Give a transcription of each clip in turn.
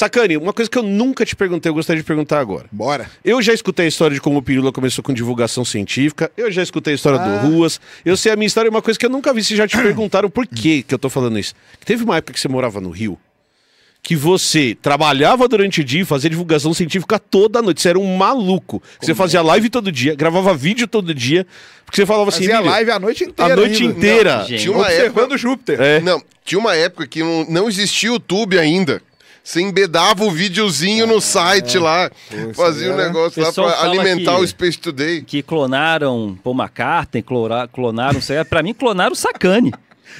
Sacane, uma coisa que eu nunca te perguntei, eu gostaria de perguntar agora. Bora. Eu já escutei a história de como o Pirula começou com divulgação científica, eu já escutei a história ah. do Ruas, eu sei a minha história, é uma coisa que eu nunca vi, se já te perguntaram por que que eu tô falando isso. Teve uma época que você morava no Rio, que você trabalhava durante o dia e fazia divulgação científica toda noite. Você era um maluco. Como você é? fazia live todo dia, gravava vídeo todo dia, porque você falava fazia assim. Fazia live a noite inteira. A noite ainda. inteira. Não, tinha uma observando época... Júpiter. É. Não, tinha uma época que não, não existia YouTube ainda. Você embedava o videozinho é, no site é, lá, fazia um negócio lá para alimentar que, o Space Today. Que clonaram Paul McCartney, clonaram, clonaram, para mim clonaram o Sacane.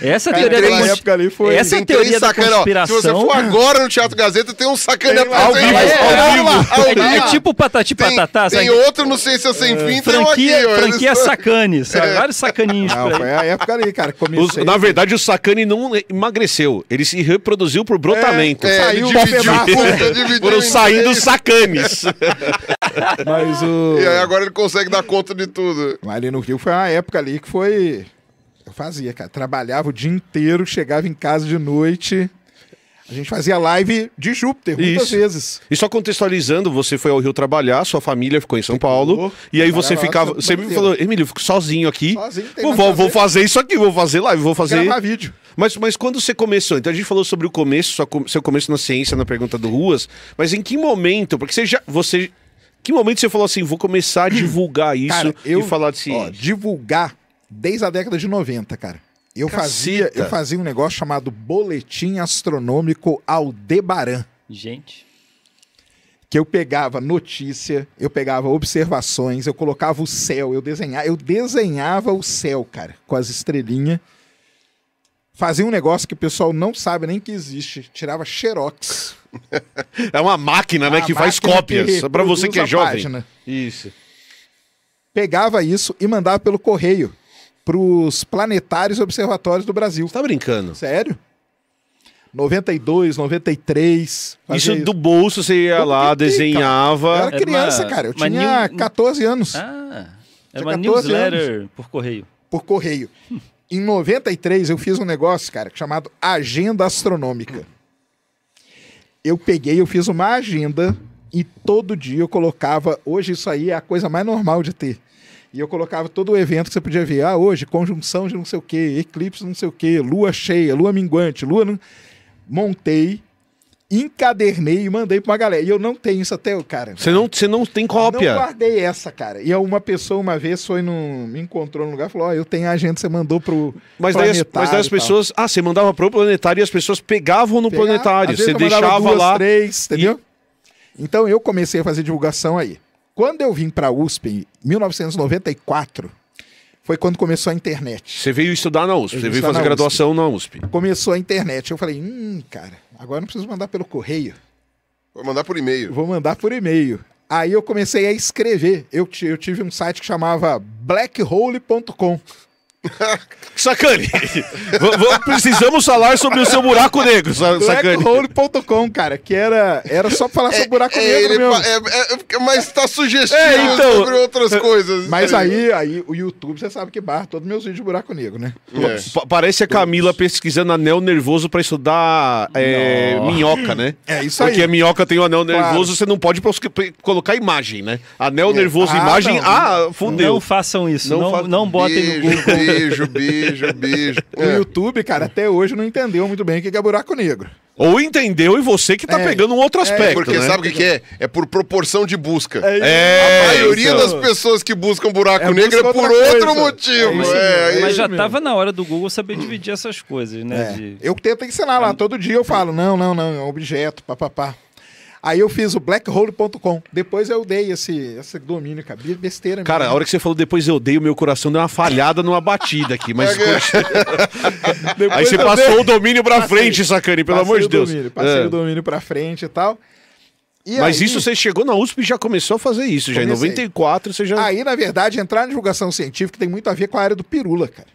Essa teoria da cons... época ali foi. Essa teoria da sacana, conspiração. Ó, se você for agora no Teatro Gazeta, tem um sacana pra ao, vivo, É, tipo patati patatá. Tem sabe? outro no Ciência Sem Fim, uh, franquia, tem um aqui, Franquia sacane, É. Vários sacaninhos não, a época ali, cara. Os, na verdade, o sacane não emagreceu. Ele se reproduziu por brotamento. É, é, saiu dividiu, Foram saindo sacanes. Mas o... E aí agora ele consegue dar conta de tudo. Mas ali no Rio foi uma época ali que foi... Eu fazia, cara. Trabalhava o dia inteiro, chegava em casa de noite. A gente fazia live de Júpiter muitas Isso. vezes. E só contextualizando, você foi ao Rio trabalhar, sua família ficou em São Paulo. Ficou, e aí você ficava. Você me falou, Emílio, eu fico sozinho aqui. Sozinho, vou, vou, fazer. fazer isso aqui, vou fazer live, vou fazer. Gravar vídeo. Mas, mas quando você começou? Então a gente falou sobre o começo, seu começo na ciência, na pergunta do Ruas. Mas em que momento? Porque você já. Você, que momento você falou assim, vou começar a divulgar isso Cara, eu, e falar de ciência? Ó, divulgar desde a década de 90, cara. Eu fazia, eu fazia um negócio chamado Boletim Astronômico Aldebaran. Gente. Que eu pegava notícia, eu pegava observações, eu colocava o céu, eu desenhava, eu desenhava o céu, cara, com as estrelinhas. Fazia um negócio que o pessoal não sabe nem que existe. Tirava xerox. é uma máquina, né, uma que máquina faz cópias. Para você que é jovem. Página. Isso. Pegava isso e mandava pelo correio para os planetários observatórios do Brasil. Você tá brincando? Sério? 92, 93. Isso, isso do bolso você ia eu lá, desenhava. Cara. Eu era criança, cara. Eu tinha 14 anos. Ah, é uma newsletter anos. por correio. Por correio. em 93 eu fiz um negócio, cara, chamado Agenda Astronômica. Eu peguei, eu fiz uma agenda e todo dia eu colocava. Hoje isso aí é a coisa mais normal de ter. E eu colocava todo o evento que você podia ver. Ah, hoje, conjunção de não sei o quê, eclipse não sei o quê, lua cheia, lua minguante, lua. Não... Montei, encadernei e mandei pra uma galera. E eu não tenho isso até, cara. Você não, você não tem cópia? Não guardei essa, cara. E uma pessoa uma vez foi no, me encontrou no lugar e falou: Ó, oh, eu tenho a agenda, você mandou pro. Mas daí mas daí as pessoas. Ah, você mandava pro planetário e as pessoas pegavam no planetário. Você deixava duas, lá. três, entendeu? E... Então eu comecei a fazer divulgação aí. Quando eu vim para a USP em 1994, foi quando começou a internet. Você veio estudar na USP, eu você veio fazer na graduação na USP. Começou a internet. Eu falei, hum, cara, agora não preciso mandar pelo correio. Vou mandar por e-mail. Vou mandar por e-mail. Aí eu comecei a escrever. Eu, eu tive um site que chamava blackhole.com. Sacane, precisamos falar sobre o seu buraco negro, Sacane. Blackhole.com, cara, que era, era só falar é, sobre o buraco é, negro é, é, é mas tá sugestivo então, sobre outras coisas. Mas aí, aí o YouTube, você sabe que barra todos meus vídeos de buraco negro, né? Parece a Camila pesquisando anel nervoso pra estudar minhoca, né? É isso aí. Porque a minhoca tem o um anel nervoso, claro. você não pode colocar imagem, né? Anel nervoso, ah, imagem, não, ah, fundeu. Não façam isso, não, não, fa... não botem no Google Beijo, beijo, beijo. O é. YouTube, cara, até hoje não entendeu muito bem o que é buraco negro. Ou entendeu e você que tá é, pegando um outro é. aspecto. É, porque né? sabe o que, que, é? É por proporção de busca. É, é a maioria então... das pessoas que buscam buraco é, negro é por outro motivo. É Mas já mesmo. tava na hora do Google saber dividir essas coisas, né? De... Eu tento ensinar lá, todo dia eu falo: não, não, não, é um objeto, papapá. Aí eu fiz o blackhole.com. Depois eu dei esse, esse domínio, cara. Besteira Cara, mesmo. a hora que você falou depois eu dei, o meu coração deu uma falhada numa batida aqui. Mas. Aí você passou dei. o domínio pra passei, frente, Sacani, pelo amor de Deus. Domínio, passei é. o domínio pra frente e tal. E Mas aí... isso você chegou na USP e já começou a fazer isso, já em 94 você já. Aí, na verdade, entrar na divulgação científica tem muito a ver com a área do Pirula, cara.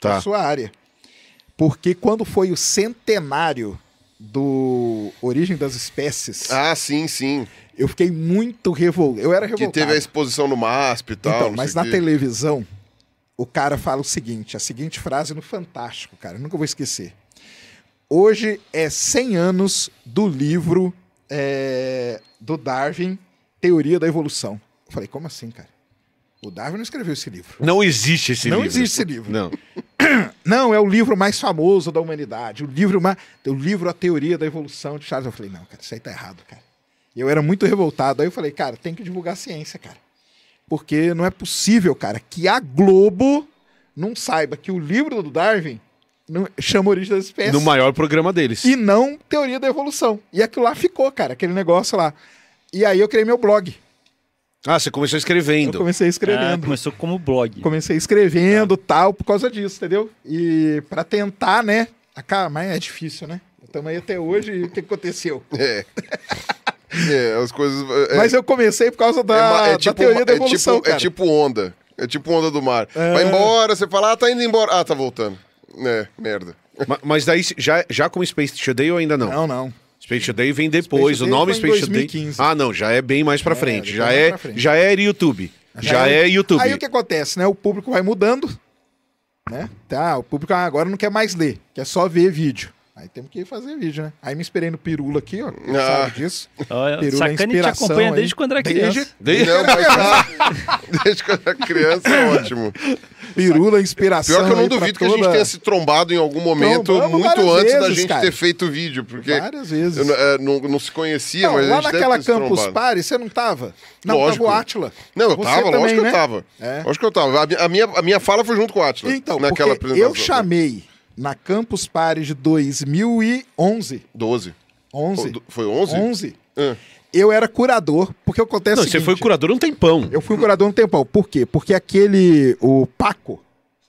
Tá. A sua área. Porque quando foi o centenário do Origem das Espécies. Ah, sim, sim. Eu fiquei muito revoltado. Eu era revoltado. Que teve a exposição no MASP e tal. Então, mas na que... televisão, o cara fala o seguinte, a seguinte frase no Fantástico, cara, nunca vou esquecer. Hoje é 100 anos do livro é, do Darwin, Teoria da Evolução. Eu falei, como assim, cara? O Darwin não escreveu esse livro. Não existe esse não livro. Não existe esse livro. Não. Não, é o livro mais famoso da humanidade. O livro, o livro A Teoria da Evolução de Charles. Eu falei, não, cara, isso aí tá errado, cara. E eu era muito revoltado. Aí eu falei, cara, tem que divulgar a ciência, cara. Porque não é possível, cara, que a Globo não saiba que o livro do Darwin chama Origem das Espécies. No maior programa deles. E não Teoria da Evolução. E aquilo lá ficou, cara, aquele negócio lá. E aí eu criei meu blog. Ah, você começou escrevendo. Eu comecei escrevendo. Ah, começou como blog. Comecei escrevendo, ah. tal, por causa disso, entendeu? E para tentar, né? Ah, cara, mas é difícil, né? Estamos aí até hoje e o que aconteceu? É. é as coisas. É... Mas eu comecei por causa da, é, é tipo, da teoria é da evolução. Tipo, é tipo, onda. É tipo onda do mar. É. Vai embora, você fala, ah, tá indo embora. Ah, tá voltando. É, merda. Mas, mas daí já, já com Space Today ou ainda não? Não, não. Space Today vem depois. Space o nome Space Today. Ah, não, já é bem mais para é, frente. Já é, é frente. já é YouTube. Já, é, é YouTube. Aí o que acontece, né? O público vai mudando, né? Tá, o público agora não quer mais ler, quer só ver vídeo. Aí temos que fazer vídeo, né? Aí me esperei no Pirula aqui, ó. Ah. Sabe disso? Olha, Pirula é te acompanha aí. desde quando era criança. Desde... desde... Não, mas Desde quando era criança, é ótimo. Pirula, inspiração. Pior que eu não duvido que toda... a gente tenha se trombado em algum momento, Trombamos muito antes vezes, da gente cara. ter feito o vídeo, porque. Várias vezes. Eu, é, não, não, se conhecia, não, mas. Lá a gente naquela Campus Party, você não tava? Não, lógico. tava o Átila. Não, eu você tava, também, lógico né? que eu né? tava. É. Lógico que eu tava. A, minha, a minha fala foi junto com o Átila. Então, naquela Eu chamei na Campus Party de 2011. 12. 11. Foi, foi 11? 11. É eu era curador, porque acontece. Não, seguinte, você foi curador um tempão. Eu fui um curador um tempão. Por quê? Porque aquele. O Paco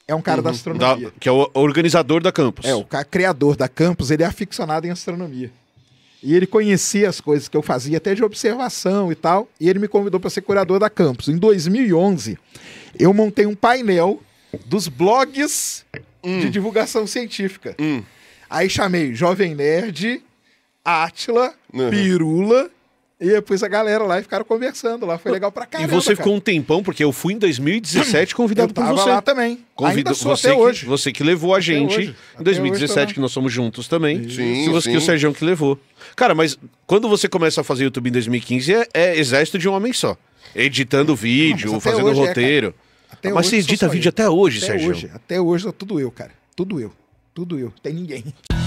é um cara uhum, da astronomia. Da, que é o organizador da campus. É, o criador da campus, ele é aficionado em astronomia. E ele conhecia as coisas que eu fazia, até de observação e tal. E ele me convidou para ser curador da campus. Em 2011, eu montei um painel dos blogs hum. de divulgação científica. Hum. Aí chamei Jovem Nerd, Átila, uhum. Pirula e depois a galera lá e ficaram conversando lá. Foi legal pra caramba. E você ficou cara. um tempão, porque eu fui em 2017 convidado eu tava por você. lá também. Convido, você até que, hoje. Você que levou a gente em 2017, que nós somos juntos também. Sim, e você que o Sérgio que levou. Cara, mas quando você começa a fazer YouTube em 2015, é, é exército de um homem só. Editando vídeo, Não, fazendo é, roteiro. É, mas você edita vídeo eu. até hoje, até Sérgio? Hoje, até hoje, tudo eu, cara. Tudo eu. Tudo eu. Tem ninguém.